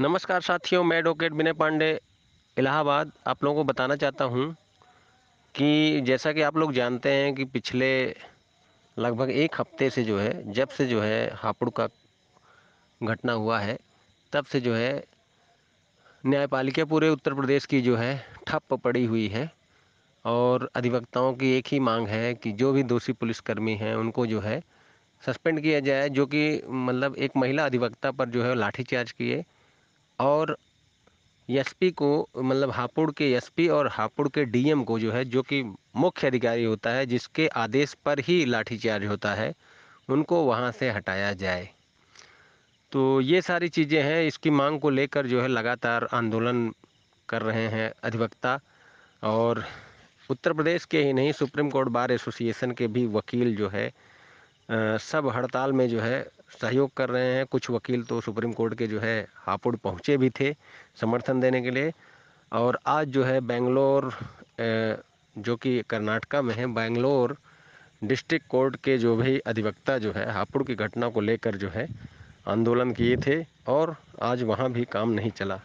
नमस्कार साथियों मैं एडवोकेट विनय पांडे इलाहाबाद आप लोगों को बताना चाहता हूं कि जैसा कि आप लोग जानते हैं कि पिछले लगभग एक हफ्ते से जो है जब से जो है हापुड़ का घटना हुआ है तब से जो है न्यायपालिका पूरे उत्तर प्रदेश की जो है ठप पड़ी हुई है और अधिवक्ताओं की एक ही मांग है कि जो भी दोषी पुलिसकर्मी हैं उनको जो है सस्पेंड किया जाए जो कि मतलब एक महिला अधिवक्ता पर जो है लाठीचार्ज किए और एस पी को मतलब हापुड़ के एस पी और हापुड़ के डी एम को जो है जो कि मुख्य अधिकारी होता है जिसके आदेश पर ही लाठीचार्ज होता है उनको वहाँ से हटाया जाए तो ये सारी चीज़ें हैं इसकी मांग को लेकर जो है लगातार आंदोलन कर रहे हैं अधिवक्ता और उत्तर प्रदेश के ही नहीं सुप्रीम कोर्ट बार एसोसिएशन के भी वकील जो है सब हड़ताल में जो है सहयोग कर रहे हैं कुछ वकील तो सुप्रीम कोर्ट के जो है हापुड़ पहुँचे भी थे समर्थन देने के लिए और आज जो है बेंगलोर जो कि कर्नाटका में है बेंगलोर डिस्ट्रिक्ट कोर्ट के जो भी अधिवक्ता जो है हापुड़ की घटना को लेकर जो है आंदोलन किए थे और आज वहाँ भी काम नहीं चला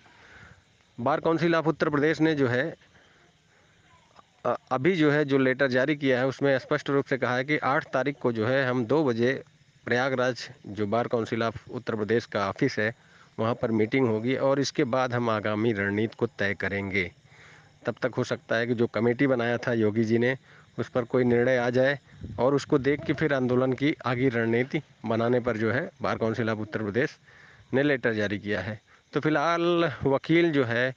बार काउंसिल ऑफ उत्तर प्रदेश ने जो है अभी जो है जो लेटर जारी किया है उसमें स्पष्ट रूप से कहा है कि आठ तारीख को जो है हम दो बजे प्रयागराज जो बार काउंसिल ऑफ उत्तर प्रदेश का ऑफिस है वहाँ पर मीटिंग होगी और इसके बाद हम आगामी रणनीति को तय करेंगे तब तक हो सकता है कि जो कमेटी बनाया था योगी जी ने उस पर कोई निर्णय आ जाए और उसको देख के फिर आंदोलन की आगे रणनीति बनाने पर जो है बार काउंसिल ऑफ उत्तर प्रदेश ने लेटर जारी किया है तो फिलहाल वकील जो है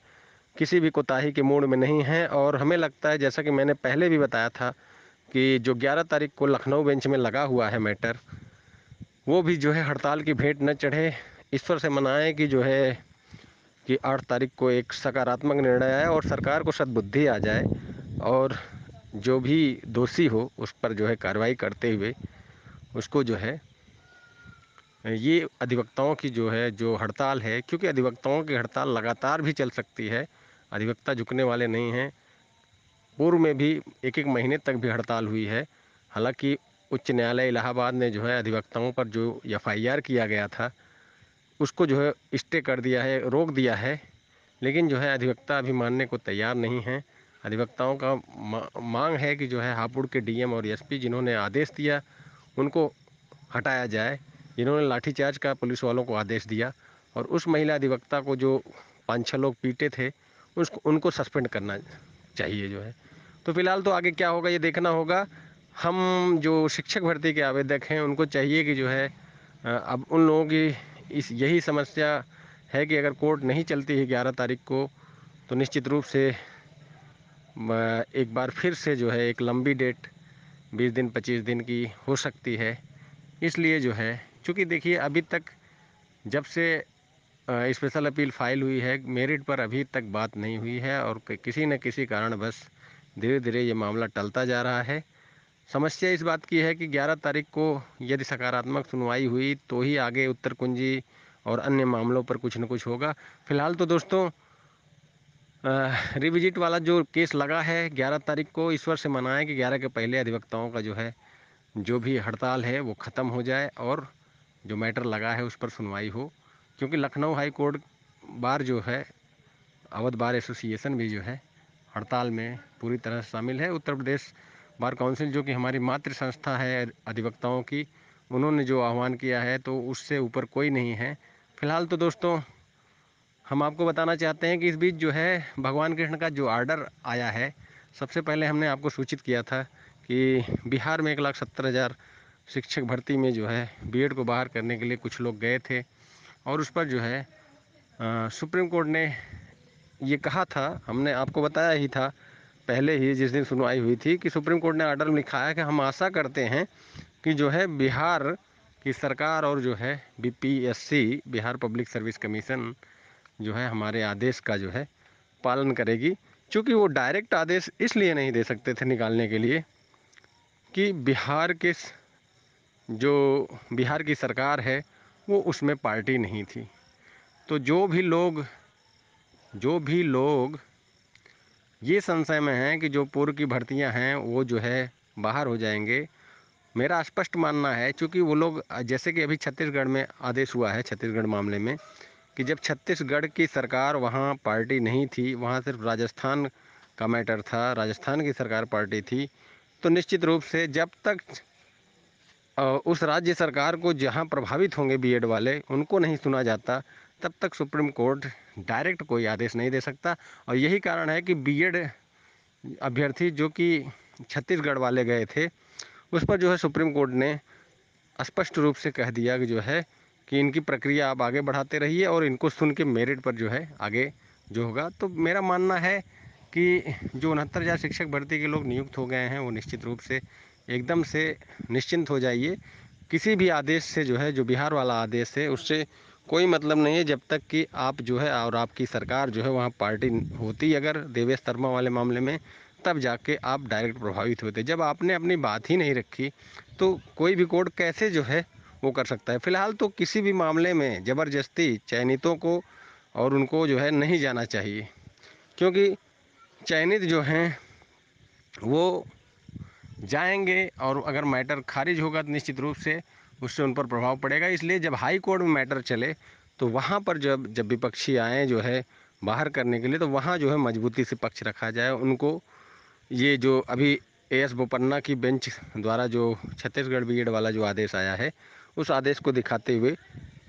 किसी भी कोताही के मूड में नहीं है और हमें लगता है जैसा कि मैंने पहले भी बताया था कि जो 11 तारीख को लखनऊ बेंच में लगा हुआ है मैटर वो भी जो है हड़ताल की भेंट न चढ़े ईश्वर से मनाएं कि जो है कि आठ तारीख को एक सकारात्मक निर्णय आए और सरकार को सद्बुद्धि आ जाए और जो भी दोषी हो उस पर जो है कार्रवाई करते हुए उसको जो है ये अधिवक्ताओं की जो है जो हड़ताल है क्योंकि अधिवक्ताओं की हड़ताल लगातार भी चल सकती है अधिवक्ता झुकने वाले नहीं हैं पूर्व में भी एक एक महीने तक भी हड़ताल हुई है हालांकि उच्च न्यायालय इलाहाबाद ने जो है अधिवक्ताओं पर जो एफ किया गया था उसको जो है स्टे कर दिया है रोक दिया है लेकिन जो है अधिवक्ता अभी मानने को तैयार नहीं है अधिवक्ताओं का मांग है कि जो है हापुड़ के डीएम और एसपी जिन्होंने आदेश दिया उनको हटाया जाए जिन्होंने लाठीचार्ज का पुलिस वालों को आदेश दिया और उस महिला अधिवक्ता को जो पाँच छः लोग पीटे थे उसको उनको सस्पेंड करना चाहिए जो है तो फिलहाल तो आगे क्या होगा ये देखना होगा हम जो शिक्षक भर्ती के आवेदक हैं उनको चाहिए कि जो है अब उन लोगों की इस यही समस्या है कि अगर कोर्ट नहीं चलती है ग्यारह तारीख को तो निश्चित रूप से एक बार फिर से जो है एक लंबी डेट बीस दिन पच्चीस दिन की हो सकती है इसलिए जो है चूँकि देखिए अभी तक जब से स्पेशल अपील फाइल हुई है मेरिट पर अभी तक बात नहीं हुई है और किसी न किसी कारणवश धीरे धीरे ये मामला टलता जा रहा है समस्या इस बात की है कि 11 तारीख को यदि सकारात्मक सुनवाई हुई तो ही आगे उत्तर कुंजी और अन्य मामलों पर कुछ न कुछ होगा फिलहाल तो दोस्तों रिविजिट वाला जो केस लगा है 11 तारीख को ईश्वर से मनाएं कि 11 के पहले अधिवक्ताओं का जो है जो भी हड़ताल है वो ख़त्म हो जाए और जो मैटर लगा है उस पर सुनवाई हो क्योंकि लखनऊ हाई कोर्ट बार जो है अवध बार एसोसिएशन भी जो है हड़ताल में पूरी तरह शामिल है उत्तर प्रदेश बार काउंसिल जो कि हमारी मातृ संस्था है अधिवक्ताओं की उन्होंने जो आह्वान किया है तो उससे ऊपर कोई नहीं है फिलहाल तो दोस्तों हम आपको बताना चाहते हैं कि इस बीच जो है भगवान कृष्ण का जो आर्डर आया है सबसे पहले हमने आपको सूचित किया था कि बिहार में एक लाख सत्तर हज़ार शिक्षक भर्ती में जो है बीएड को बाहर करने के लिए कुछ लोग गए थे और उस पर जो है आ, सुप्रीम कोर्ट ने ये कहा था हमने आपको बताया ही था पहले ही जिस दिन सुनवाई हुई थी कि सुप्रीम कोर्ट ने आर्डर लिखा है कि हम आशा करते हैं कि जो है बिहार की सरकार और जो है BPSC Bihar Public Service Commission जो है हमारे आदेश का जो है पालन करेगी क्योंकि वो डायरेक्ट आदेश इसलिए नहीं दे सकते थे निकालने के लिए कि बिहार के जो बिहार की सरकार है वो उसमें पार्टी नहीं थी तो जो भी लोग जो भी लोग ये संशय में हैं कि जो पूर्व की भर्तियां हैं वो जो है बाहर हो जाएंगे मेरा स्पष्ट मानना है चूँकि वो लोग जैसे कि अभी छत्तीसगढ़ में आदेश हुआ है छत्तीसगढ़ मामले में कि जब छत्तीसगढ़ की सरकार वहाँ पार्टी नहीं थी वहाँ सिर्फ राजस्थान का मैटर था राजस्थान की सरकार पार्टी थी तो निश्चित रूप से जब तक उस राज्य सरकार को जहाँ प्रभावित होंगे बीएड वाले उनको नहीं सुना जाता तब तक सुप्रीम कोर्ट डायरेक्ट कोई आदेश नहीं दे सकता और यही कारण है कि बीएड अभ्यर्थी जो कि छत्तीसगढ़ वाले गए थे उस पर जो है सुप्रीम कोर्ट ने स्पष्ट रूप से कह दिया कि जो है कि इनकी प्रक्रिया आप आगे बढ़ाते रहिए और इनको सुन के मेरिट पर जो है आगे जो होगा तो मेरा मानना है कि जो उनहत्तर हज़ार शिक्षक भर्ती के लोग नियुक्त हो गए हैं वो निश्चित रूप से एकदम से निश्चिंत हो जाइए किसी भी आदेश से जो है जो बिहार वाला आदेश है उससे कोई मतलब नहीं है जब तक कि आप जो है और आपकी सरकार जो है वहाँ पार्टी होती अगर देवेश शर्मा वाले मामले में तब जाके आप डायरेक्ट प्रभावित होते जब आपने अपनी बात ही नहीं रखी तो कोई भी कोर्ट कैसे जो है वो कर सकता है फिलहाल तो किसी भी मामले में ज़बरदस्ती चयनितों को और उनको जो है नहीं जाना चाहिए क्योंकि चयनित जो हैं वो जाएंगे और अगर मैटर खारिज होगा तो निश्चित रूप से उससे उन पर प्रभाव पड़ेगा इसलिए जब हाई कोर्ट में मैटर चले तो वहाँ पर जब जब विपक्षी आएँ जो है बाहर करने के लिए तो वहाँ जो है मजबूती से पक्ष रखा जाए उनको ये जो अभी ए एस बोपन्ना की बेंच द्वारा जो छत्तीसगढ़ बी वाला जो आदेश आया है उस आदेश को दिखाते हुए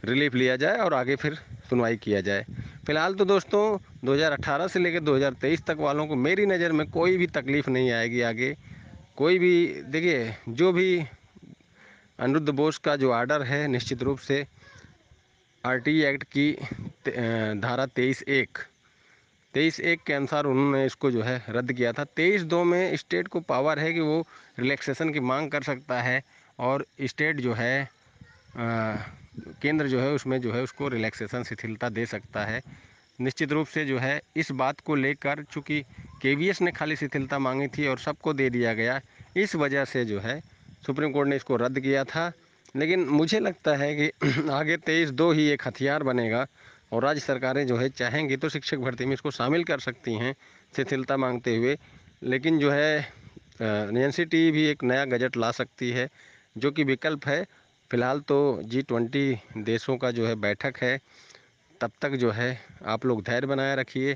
रिलीफ लिया जाए और आगे फिर सुनवाई किया जाए फिलहाल तो दोस्तों 2018 से लेकर 2023 तक वालों को मेरी नज़र में कोई भी तकलीफ़ नहीं आएगी आगे कोई भी देखिए जो भी अनिरुद्ध बोस का जो आर्डर है निश्चित रूप से आरटी एक्ट e की धारा तेईस एक तेईस एक के अनुसार उन्होंने इसको जो है रद्द किया था तेईस दो में स्टेट को पावर है कि वो रिलैक्सेशन की मांग कर सकता है और स्टेट जो है आ, केंद्र जो है उसमें जो है उसको रिलैक्सेशन शिथिलता दे सकता है निश्चित रूप से जो है इस बात को लेकर चूँकि के ने खाली शिथिलता मांगी थी और सबको दे दिया गया इस वजह से जो है सुप्रीम कोर्ट ने इसको रद्द किया था लेकिन मुझे लगता है कि आगे तेईस दो ही एक हथियार बनेगा और राज्य सरकारें जो है चाहेंगी तो शिक्षक भर्ती में इसको शामिल कर सकती हैं शिथिलता मांगते हुए लेकिन जो है एन भी एक नया गजट ला सकती है जो कि विकल्प है फिलहाल तो जी ट्वेंटी देशों का जो है बैठक है तब तक जो है आप लोग धैर्य बनाए रखिए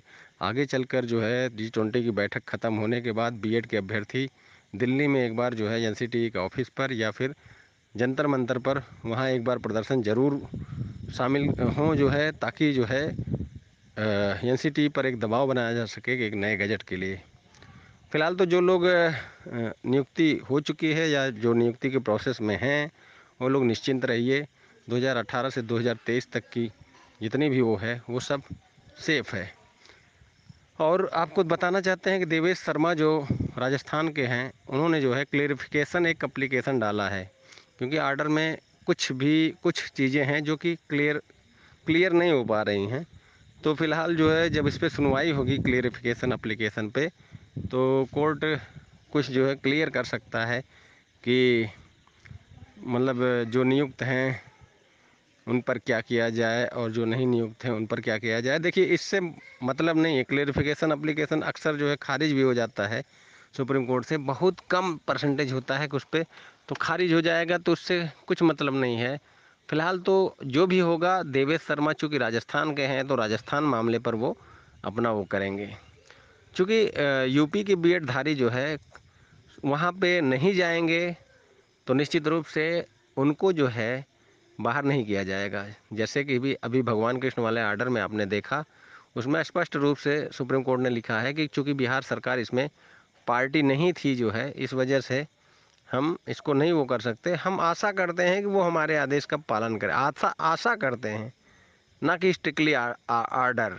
आगे चलकर जो है जी ट्वेंटी की बैठक ख़त्म होने के बाद बीएड के अभ्यर्थी दिल्ली में एक बार जो है एन के ऑफिस पर या फिर जंतर मंतर पर वहाँ एक बार प्रदर्शन ज़रूर शामिल हों जो है ताकि जो है एन पर एक दबाव बनाया जा सके एक नए गजट के लिए फ़िलहाल तो जो लोग नियुक्ति हो चुकी है या जो नियुक्ति के प्रोसेस में हैं वो लोग निश्चिंत रहिए 2018 से 2023 तक की जितनी भी वो है वो सब सेफ़ है और आपको बताना चाहते हैं कि देवेश शर्मा जो राजस्थान के हैं उन्होंने जो है क्लेरिफिकेशन एक अप्लीकेशन डाला है क्योंकि आर्डर में कुछ भी कुछ चीज़ें हैं जो कि क्लियर क्लियर नहीं हो पा रही हैं तो फ़िलहाल जो है जब इस पर सुनवाई होगी क्लियरिफिकेशन अप्लीकेशन पे तो कोर्ट कुछ जो है क्लियर कर सकता है कि मतलब जो नियुक्त हैं उन पर क्या किया जाए और जो नहीं नियुक्त हैं उन पर क्या किया जाए देखिए इससे मतलब नहीं है क्लेरिफिकेशन अप्लीकेशन अक्सर जो है खारिज भी हो जाता है सुप्रीम कोर्ट से बहुत कम परसेंटेज होता है कि उस पर तो खारिज हो जाएगा तो उससे कुछ मतलब नहीं है फिलहाल तो जो भी होगा देवेश शर्मा चूँकि राजस्थान के हैं तो राजस्थान मामले पर वो अपना वो करेंगे चूँकि यूपी के बी धारी जो है वहाँ पर नहीं जाएंगे तो निश्चित रूप से उनको जो है बाहर नहीं किया जाएगा जैसे कि भी अभी भगवान कृष्ण वाले आर्डर में आपने देखा उसमें स्पष्ट रूप से सुप्रीम कोर्ट ने लिखा है कि चूँकि बिहार सरकार इसमें पार्टी नहीं थी जो है इस वजह से हम इसको नहीं वो कर सकते हम आशा करते हैं कि वो हमारे आदेश का पालन करें आशा आशा करते हैं ना कि स्ट्रिक्टली आर्डर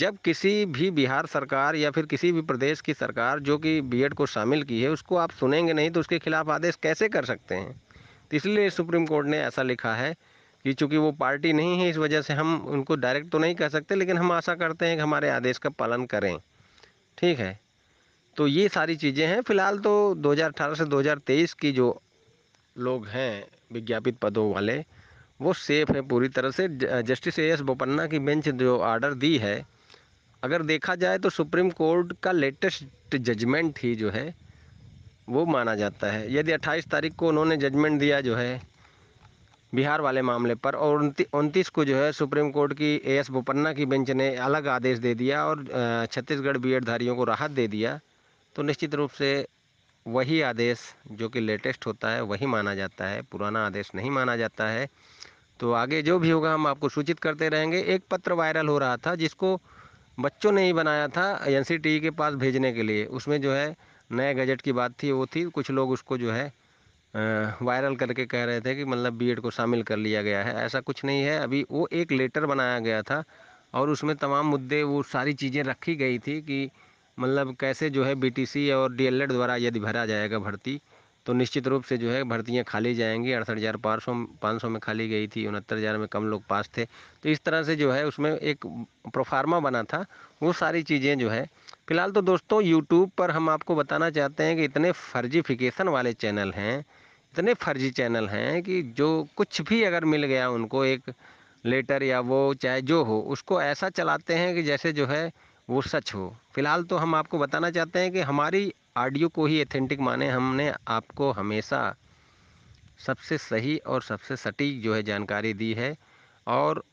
जब किसी भी बिहार सरकार या फिर किसी भी प्रदेश की सरकार जो कि बीएड को शामिल की है उसको आप सुनेंगे नहीं तो उसके खिलाफ़ आदेश कैसे कर सकते हैं तो इसलिए सुप्रीम कोर्ट ने ऐसा लिखा है कि चूंकि वो पार्टी नहीं है इस वजह से हम उनको डायरेक्ट तो नहीं कह सकते लेकिन हम आशा करते हैं कि हमारे आदेश का पालन करें ठीक है तो ये सारी चीज़ें हैं फिलहाल तो 2018 से 2023 की जो लोग हैं विज्ञापित पदों वाले वो सेफ हैं पूरी तरह से जस्टिस ए एस बोपन्ना की बेंच जो आर्डर दी है अगर देखा जाए तो सुप्रीम कोर्ट का लेटेस्ट जजमेंट ही जो है वो माना जाता है यदि 28 तारीख को उन्होंने जजमेंट दिया जो है बिहार वाले मामले पर और उनतीस को जो है सुप्रीम कोर्ट की ए एस बोपन्ना की बेंच ने अलग आदेश दे दिया और छत्तीसगढ़ बी धारियों को राहत दे दिया तो निश्चित रूप से वही आदेश जो कि लेटेस्ट होता है वही माना जाता है पुराना आदेश नहीं माना जाता है तो आगे जो भी होगा हम आपको सूचित करते रहेंगे एक पत्र वायरल हो रहा था जिसको बच्चों ने ही बनाया था एन के पास भेजने के लिए उसमें जो है नए गजट की बात थी वो थी कुछ लोग उसको जो है वायरल करके कह रहे थे कि मतलब बीएड को शामिल कर लिया गया है ऐसा कुछ नहीं है अभी वो एक लेटर बनाया गया था और उसमें तमाम मुद्दे वो सारी चीज़ें रखी गई थी कि मतलब कैसे जो है बीटीसी और डीएलएड द्वारा यदि भरा जाएगा भर्ती तो निश्चित रूप से जो है भर्तियाँ खाली जाएंगी अड़सठ हज़ार पाँच सौ पाँच सौ में खाली गई थी उनहत्तर हज़ार में कम लोग पास थे तो इस तरह से जो है उसमें एक प्रोफार्मा बना था वो सारी चीज़ें जो है फिलहाल तो दोस्तों यूट्यूब पर हम आपको बताना चाहते हैं कि इतने फर्जीफिकेशन वाले चैनल हैं इतने फर्जी चैनल हैं कि जो कुछ भी अगर मिल गया उनको एक लेटर या वो चाहे जो हो उसको ऐसा चलाते हैं कि जैसे जो है वो सच हो फिलहाल तो हम आपको बताना चाहते हैं कि हमारी ऑडियो को ही एथेंटिक माने हमने आपको हमेशा सबसे सही और सबसे सटीक जो है जानकारी दी है और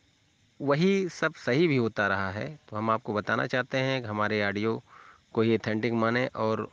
वही सब सही भी होता रहा है तो हम आपको बताना चाहते हैं कि हमारे आडियो को ही अथेंटिक माने और